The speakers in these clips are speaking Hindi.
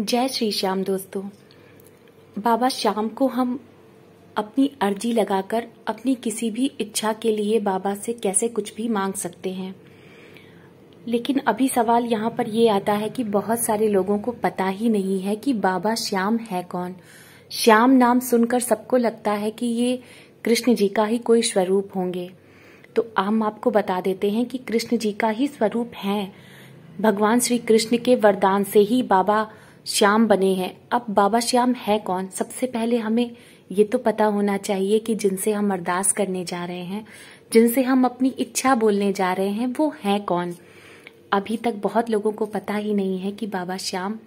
जय श्री श्याम दोस्तों बाबा श्याम को हम अपनी अर्जी लगाकर अपनी किसी भी इच्छा के लिए बाबा से कैसे कुछ भी मांग सकते हैं लेकिन अभी सवाल यहाँ पर ये आता है कि बहुत सारे लोगों को पता ही नहीं है कि बाबा श्याम है कौन श्याम नाम सुनकर सबको लगता है कि ये कृष्ण जी का ही कोई स्वरूप होंगे तो हम आपको बता देते हैं कि कृष्ण जी का ही स्वरूप है भगवान श्री कृष्ण के वरदान से ही बाबा श्याम बने हैं अब बाबा श्याम है कौन सबसे पहले हमें ये तो पता होना चाहिए कि जिनसे हम अरदास करने जा रहे हैं जिनसे हम अपनी इच्छा बोलने जा रहे हैं वो है कौन अभी तक बहुत लोगों को पता ही नहीं है कि बाबा श्याम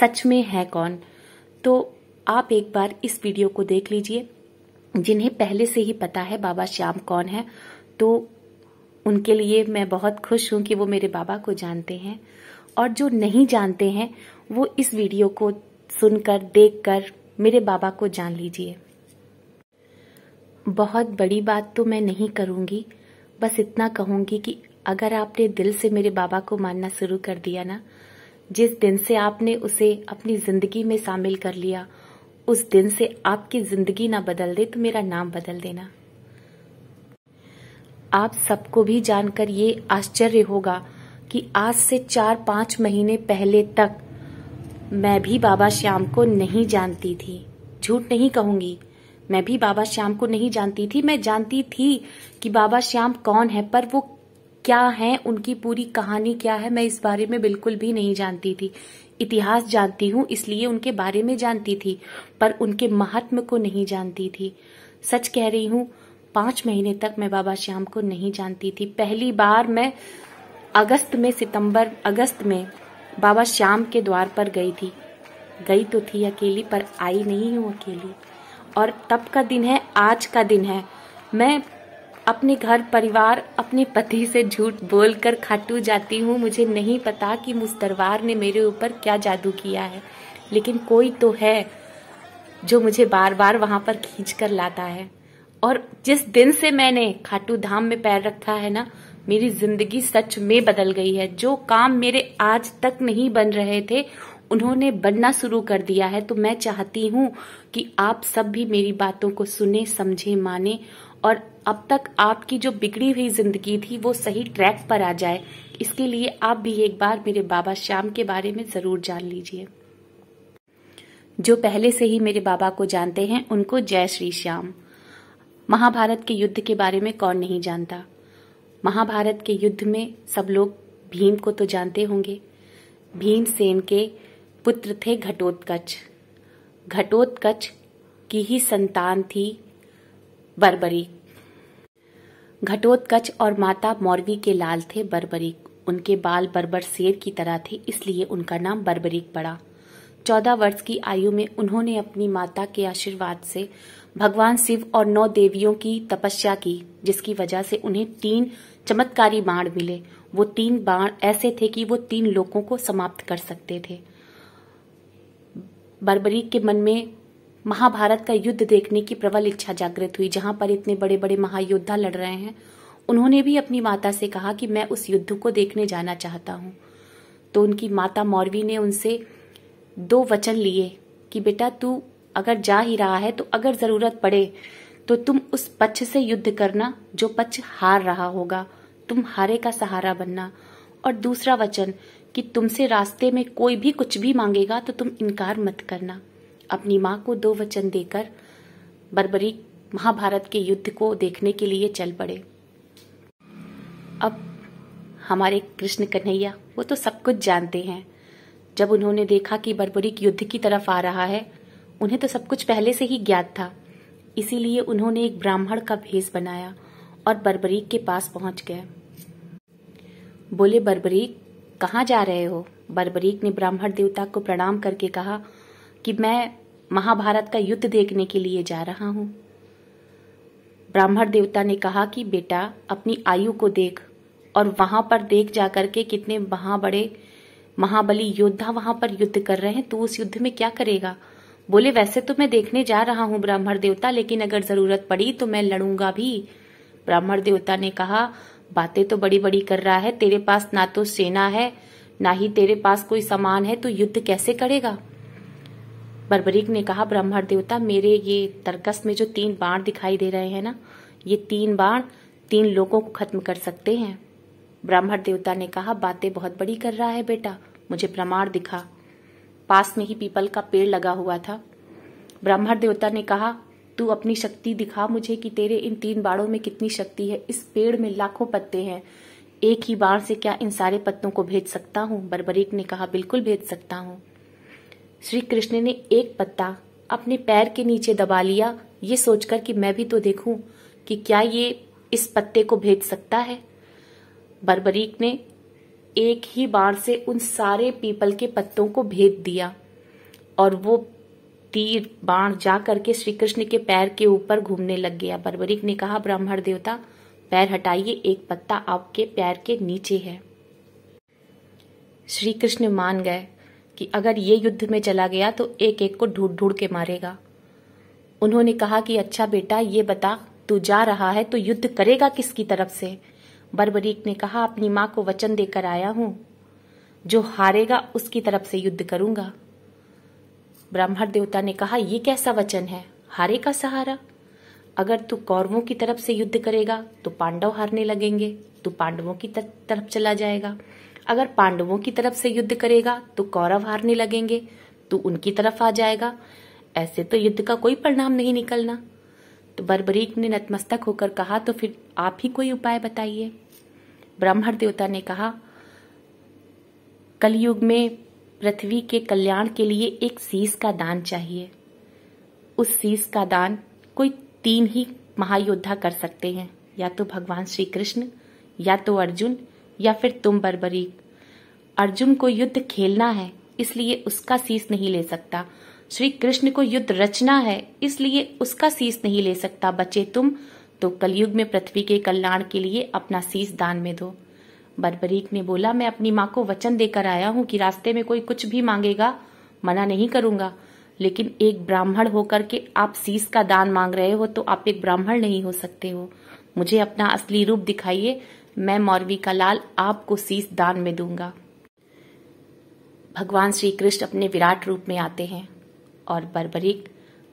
सच में है कौन तो आप एक बार इस वीडियो को देख लीजिए जिन्हें पहले से ही पता है बाबा श्याम कौन है तो उनके लिए मैं बहुत खुश हूं कि वो मेरे बाबा को जानते हैं और जो नहीं जानते हैं वो इस वीडियो को सुनकर देखकर मेरे बाबा को जान लीजिए बहुत बड़ी बात तो मैं नहीं करूंगी बस इतना कहूंगी कि अगर आपने दिल से मेरे बाबा को मानना शुरू कर दिया ना जिस दिन से आपने उसे अपनी जिंदगी में शामिल कर लिया उस दिन से आपकी जिंदगी ना बदल दे तो मेरा नाम बदल देना आप सबको भी जानकर ये आश्चर्य होगा कि आज से चार पांच महीने पहले तक मैं भी बाबा श्याम को नहीं जानती थी झूठ नहीं कहूंगी मैं भी बाबा श्याम को नहीं जानती थी मैं जानती थी कि बाबा श्याम कौन है पर वो क्या है उनकी पूरी कहानी क्या है मैं इस बारे में बिल्कुल भी नहीं जानती थी इतिहास जानती हूँ इसलिए उनके बारे में जानती थी पर उनके महात्म को नहीं जानती थी सच कह रही हूँ पांच महीने तक मैं बाबा श्याम को नहीं जानती थी पहली बार मैं अगस्त में सितंबर अगस्त में बाबा श्याम के द्वार पर गई थी गई तो थी अकेली पर आई नहीं हूँ अकेली और तब का दिन है आज का दिन है मैं अपने घर परिवार अपने पति से झूठ बोलकर खाटू जाती हूँ मुझे नहीं पता कि मुझ दरबार ने मेरे ऊपर क्या जादू किया है लेकिन कोई तो है जो मुझे बार बार वहाँ पर खींच कर लाता है और जिस दिन से मैंने खाटू धाम में पैर रखा है ना मेरी जिंदगी सच में बदल गई है जो काम मेरे आज तक नहीं बन रहे थे उन्होंने बनना शुरू कर दिया है तो मैं चाहती हूँ कि आप सब भी मेरी बातों को सुने समझे माने और अब तक आपकी जो बिगड़ी हुई जिंदगी थी वो सही ट्रैक पर आ जाए इसके लिए आप भी एक बार मेरे बाबा श्याम के बारे में जरूर जान लीजिए जो पहले से ही मेरे बाबा को जानते हैं उनको जय श्री श्याम महाभारत के युद्ध के बारे में कौन नहीं जानता महाभारत के युद्ध में सब लोग भीम को तो जानते होंगे भीम सेन के पुत्र थे घटोत्कच घटोत्कच की ही संतान थी बर्बरी घटोत्कच और माता मौरवी के लाल थे बर्बरीक उनके बाल बर्बर शेर की तरह थे इसलिए उनका नाम बर्बरीक पड़ा चौदह वर्ष की आयु में उन्होंने अपनी माता के आशीर्वाद से भगवान शिव और नौ देवियों की तपस्या की जिसकी वजह से उन्हें तीन चमत्कारी बाण मिले वो तीन बाण ऐसे थे कि वो तीन लोगों को समाप्त कर सकते थे बर्बरीक के मन में महाभारत का युद्ध देखने की प्रबल इच्छा जागृत हुई जहां पर इतने बड़े बड़े महायोद्धा लड़ रहे हैं उन्होंने भी अपनी माता से कहा कि मैं उस युद्ध को देखने जाना चाहता हूं तो उनकी माता मौरवी ने उनसे दो वचन लिए कि बेटा तू अगर जा ही रहा है तो अगर ज़रूरत पड़े तो तुम उस पक्ष से युद्ध करना जो पक्ष हार रहा होगा तुम हारे का सहारा बनना और दूसरा वचन कि तुमसे रास्ते में कोई भी कुछ भी मांगेगा तो तुम इनकार मत करना अपनी माँ को दो वचन देकर बर्बरी महाभारत के युद्ध को देखने के लिए चल पड़े अब हमारे कृष्ण कन्हैया वो तो सब कुछ जानते हैं जब उन्होंने देखा कि बर्बरीक युद्ध की तरफ आ रहा है उन्हें तो सब कुछ पहले से ही ज्ञात था इसीलिए उन्होंने एक ब्राह्मण का भेष बनाया और बर्बरीक के पास पहुंच गए बोले बर्बरीक कहाँ जा रहे हो बर्बरीक ने ब्राह्मण देवता को प्रणाम करके कहा कि मैं महाभारत का युद्ध देखने के लिए जा रहा हूं ब्राह्मण देवता ने कहा कि बेटा अपनी आयु को देख और वहां पर देख जाकर के कितने महाबड़े महाबली योद्धा वहां पर युद्ध कर रहे हैं तू उस युद्ध में क्या करेगा बोले वैसे तो मैं देखने जा रहा हूँ ब्राह्मण देवता लेकिन अगर जरूरत पड़ी तो मैं लड़ूंगा भी ब्राह्मण देवता ने कहा बातें तो बड़ी बड़ी कर रहा है तेरे पास ना तो सेना है ना ही तेरे पास कोई सामान है तो युद्ध कैसे करेगा बर्बरीक ने कहा ब्राह्मण देवता मेरे ये तर्कस में जो तीन बाण दिखाई दे रहे हैं ना ये तीन बाण तीन लोगों को खत्म कर सकते हैं ब्राह्मण देवता ने कहा बातें बहुत बड़ी कर रहा है बेटा मुझे प्रमाण दिखा पास में ही पीपल का पेड़ लगा हुआ था ब्राह्मण देवता ने कहा तू अपनी शक्ति दिखा मुझे कि तेरे इन तीन बाड़ों में कितनी शक्ति है इस पेड़ में लाखों पत्ते हैं एक ही बाण से क्या इन सारे पत्तों को भेज सकता हूँ बर्बरीक ने कहा बिल्कुल भेज सकता हूँ श्री कृष्ण ने एक पत्ता अपने पैर के नीचे दबा लिया ये सोचकर कि मैं भी तो देखूं कि क्या ये इस पत्ते को भेज सकता है बर्बरीक ने एक ही बार से उन सारे पीपल के पत्तों को भेद दिया और वो तीर बाण जा करके श्री कृष्ण के पैर के ऊपर घूमने लग गया बर्बरिक ने कहा ब्राह्मण देवता पैर हटाइए एक पत्ता आपके पैर के नीचे है श्री कृष्ण मान गए कि अगर ये युद्ध में चला गया तो एक एक को ढूंढ ढूंढ के मारेगा उन्होंने कहा कि अच्छा बेटा ये बता तू जा रहा है तो युद्ध करेगा किसकी तरफ से बर्बरीक ने कहा अपनी मां को वचन देकर आया हूं जो हारेगा उसकी तरफ से युद्ध करूंगा ब्राह्मण देवता ने कहा यह कैसा वचन है हारे का सहारा अगर तू कौरवों की तरफ से युद्ध करेगा तो पांडव हारने लगेंगे तू पांडवों की तरफ चला जाएगा अगर पांडवों की तरफ से युद्ध करेगा तो कौरव हारने लगेंगे तू उनकी तरफ आ जाएगा ऐसे तो युद्ध का कोई परिणाम नहीं निकलना तो बर्बरीक ने नतमस्तक होकर कहा तो फिर आप ही कोई उपाय बताइए ब्राह्मण देवता ने कहा कलयुग में पृथ्वी के कल्याण के लिए एक शीश का दान चाहिए उस शीश का दान कोई तीन ही महायोद्धा कर सकते हैं या तो भगवान श्री कृष्ण या तो अर्जुन या फिर तुम बर्बरीक अर्जुन को युद्ध खेलना है इसलिए उसका शीश नहीं ले सकता श्री कृष्ण को युद्ध रचना है इसलिए उसका शीस नहीं ले सकता बचे तुम तो कलयुग में पृथ्वी के कल्याण के लिए अपना शीस दान में दो बरबरीक ने बोला मैं अपनी माँ को वचन देकर आया हूँ कि रास्ते में कोई कुछ भी मांगेगा मना नहीं करूंगा लेकिन एक ब्राह्मण होकर के आप शीस का दान मांग रहे हो तो आप एक ब्राह्मण नहीं हो सकते हो मुझे अपना असली रूप दिखाइए मैं मौरवी का लाल आपको शीस दान में दूंगा भगवान श्री कृष्ण अपने विराट रूप में आते हैं और बर्बरिक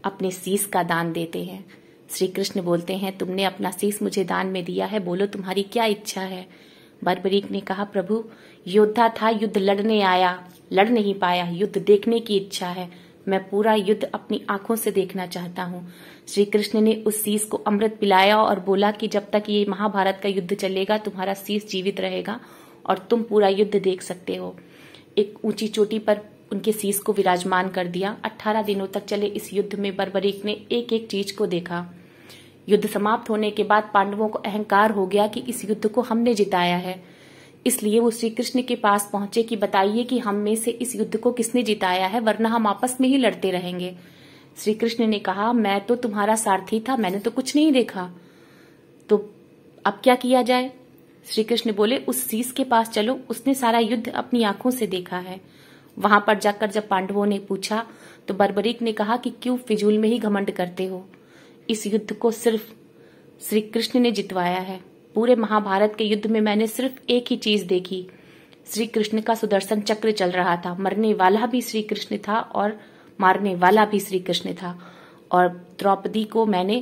अपने शीस का दान देते हैं श्री कृष्ण बोलते हैं तुमने अपना शीस मुझे दान में दिया है बोलो तुम्हारी क्या इच्छा है बर्बरीक ने कहा प्रभु योद्धा था युद्ध लड़ने आया लड़ नहीं पाया युद्ध देखने की इच्छा है मैं पूरा युद्ध अपनी आंखों से देखना चाहता हूँ श्री कृष्ण ने उस शीस को अमृत पिलाया और बोला कि जब तक ये महाभारत का युद्ध चलेगा तुम्हारा शीस जीवित रहेगा और तुम पूरा युद्ध देख सकते हो एक ऊंची चोटी पर उनके शीश को विराजमान कर दिया अठारह दिनों तक चले इस युद्ध में बर्बरीक ने एक एक चीज को देखा युद्ध समाप्त होने के बाद पांडवों को अहंकार हो गया कि इस युद्ध को हमने जिताया है इसलिए वो श्री कृष्ण के पास पहुंचे कि बताइए कि हम में से इस युद्ध को किसने जिताया है वरना हम आपस में ही लड़ते रहेंगे श्री कृष्ण ने कहा मैं तो तुम्हारा सारथी था मैंने तो कुछ नहीं देखा तो अब क्या किया जाए श्री कृष्ण बोले उस शीश के पास चलो उसने सारा युद्ध अपनी आंखों से देखा है वहां पर जाकर जब पांडवों ने पूछा तो बर्बरीक ने कहा कि क्यों फिजूल में ही घमंड करते हो इस युद्ध को सिर्फ श्री कृष्ण ने जितवाया है पूरे महाभारत के युद्ध में मैंने सिर्फ एक ही चीज देखी श्री कृष्ण का सुदर्शन चक्र चल रहा था मरने वाला भी श्री कृष्ण था और मारने वाला भी श्री कृष्ण था और द्रौपदी को मैंने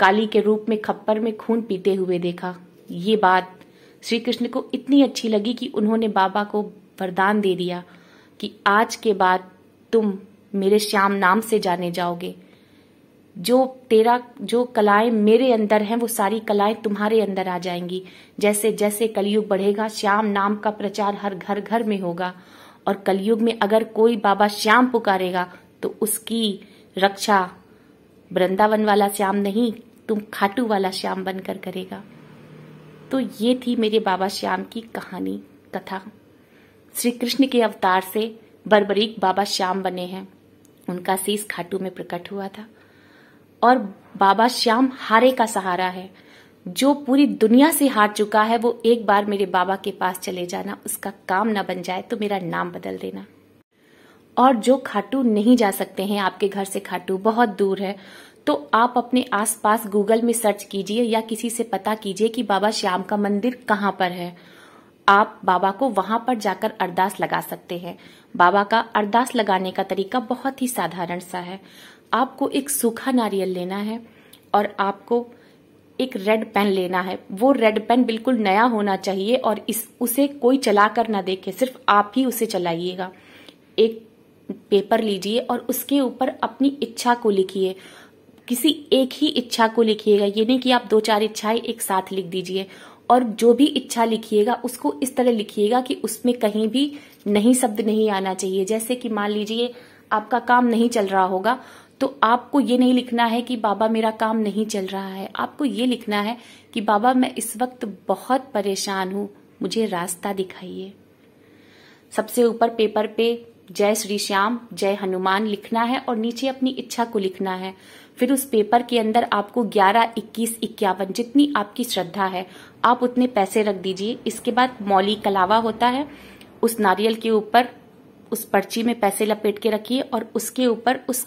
काली के रूप में खप्पर में खून पीते हुए देखा ये बात श्री कृष्ण को इतनी अच्छी लगी कि उन्होंने बाबा को वरदान दे दिया कि आज के बाद तुम मेरे श्याम नाम से जाने जाओगे जो तेरा जो कलाएं मेरे अंदर हैं वो सारी कलाएं तुम्हारे अंदर आ जाएंगी जैसे जैसे कलयुग बढ़ेगा श्याम नाम का प्रचार हर घर घर में होगा और कलयुग में अगर कोई बाबा श्याम पुकारेगा तो उसकी रक्षा वृंदावन वाला श्याम नहीं तुम खाटू वाला श्याम बनकर करेगा तो ये थी मेरे बाबा श्याम की कहानी कथा श्री कृष्ण के अवतार से बर्बरीक बाबा श्याम बने हैं उनका शीस खाटू में प्रकट हुआ था और बाबा श्याम हारे का सहारा है जो पूरी दुनिया से हार चुका है वो एक बार मेरे बाबा के पास चले जाना उसका काम ना बन जाए तो मेरा नाम बदल देना और जो खाटू नहीं जा सकते हैं आपके घर से खाटू बहुत दूर है तो आप अपने आसपास गूगल में सर्च कीजिए या किसी से पता कीजिए कि बाबा श्याम का मंदिर कहाँ पर है आप बाबा को वहां पर जाकर अरदास लगा सकते हैं बाबा का अरदास लगाने का तरीका बहुत ही साधारण सा है आपको एक सूखा नारियल लेना है और आपको एक रेड पेन लेना है वो रेड पेन बिल्कुल नया होना चाहिए और इस उसे कोई चला कर ना देखे सिर्फ आप ही उसे चलाइएगा एक पेपर लीजिए और उसके ऊपर अपनी इच्छा को लिखिए किसी एक ही इच्छा को लिखिएगा ये नहीं कि आप दो चार इच्छाएं एक साथ लिख दीजिए और जो भी इच्छा लिखिएगा उसको इस तरह लिखिएगा कि उसमें कहीं भी नहीं शब्द नहीं आना चाहिए जैसे कि मान लीजिए आपका काम नहीं चल रहा होगा तो आपको ये नहीं लिखना है कि बाबा मेरा काम नहीं चल रहा है आपको ये लिखना है कि बाबा मैं इस वक्त बहुत परेशान हूं मुझे रास्ता दिखाइए सबसे ऊपर पेपर पे जय श्री श्याम जय हनुमान लिखना है और नीचे अपनी इच्छा को लिखना है फिर उस पेपर के अंदर आपको 11, 21, इक्यावन जितनी आपकी श्रद्धा है आप उतने पैसे रख दीजिए इसके बाद मौली कलावा होता है उस नारियल के ऊपर उस पर्ची में पैसे लपेट के रखिए और उसके ऊपर उस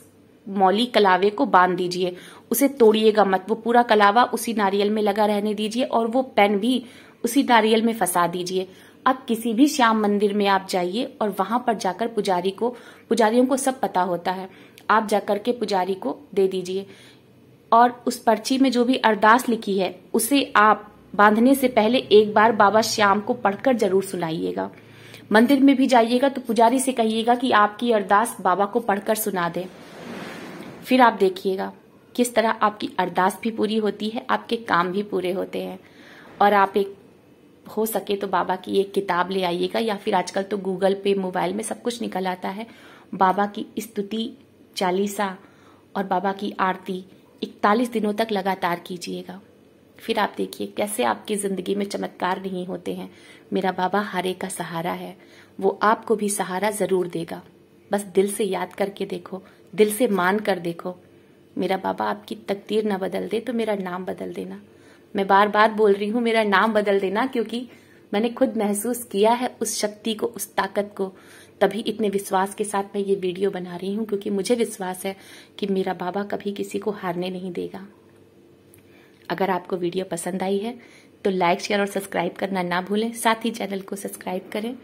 मौली कलावे को बांध दीजिए उसे तोड़िएगा मत वो पूरा कलावा उसी नारियल में लगा रहने दीजिए और वो पेन भी उसी नारियल में फंसा दीजिए अब किसी भी श्याम मंदिर में आप जाइए और वहां पर जाकर पुजारी को पुजारियों को सब पता होता है आप जाकर के पुजारी को दे दीजिए और उस पर्ची में जो भी अरदास लिखी है उसे आप बांधने से पहले एक बार बाबा श्याम को पढ़कर जरूर सुनाइएगा मंदिर में भी जाइएगा तो पुजारी से कहिएगा कि आपकी अरदास बाबा को पढ़कर सुना दे फिर आप देखिएगा किस तरह आपकी अरदास भी पूरी होती है आपके काम भी पूरे होते हैं और आप एक हो सके तो बाबा की एक किताब ले आइएगा या फिर आजकल तो गूगल पे मोबाइल में सब कुछ निकल आता है बाबा की स्तुति चालीसा और बाबा की आरती इकतालीस दिनों तक लगातार कीजिएगा फिर आप देखिए कैसे आपकी ज़िंदगी में चमत्कार नहीं होते हैं मेरा बाबा हरे का सहारा है वो आपको भी सहारा ज़रूर देगा बस दिल से याद करके देखो दिल से मान कर देखो मेरा बाबा आपकी तकदीर ना बदल दे तो मेरा नाम बदल देना मैं बार बार बोल रही हूँ मेरा नाम बदल देना क्योंकि मैंने खुद महसूस किया है उस शक्ति को उस ताकत को तभी इतने विश्वास के साथ मैं ये वीडियो बना रही हूँ क्योंकि मुझे विश्वास है कि मेरा बाबा कभी किसी को हारने नहीं देगा अगर आपको वीडियो पसंद आई है तो लाइक शेयर और सब्सक्राइब करना ना भूलें साथ ही चैनल को सब्सक्राइब करें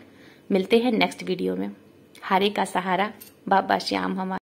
मिलते हैं नेक्स्ट वीडियो में हारे का सहारा बाबा श्याम हमारा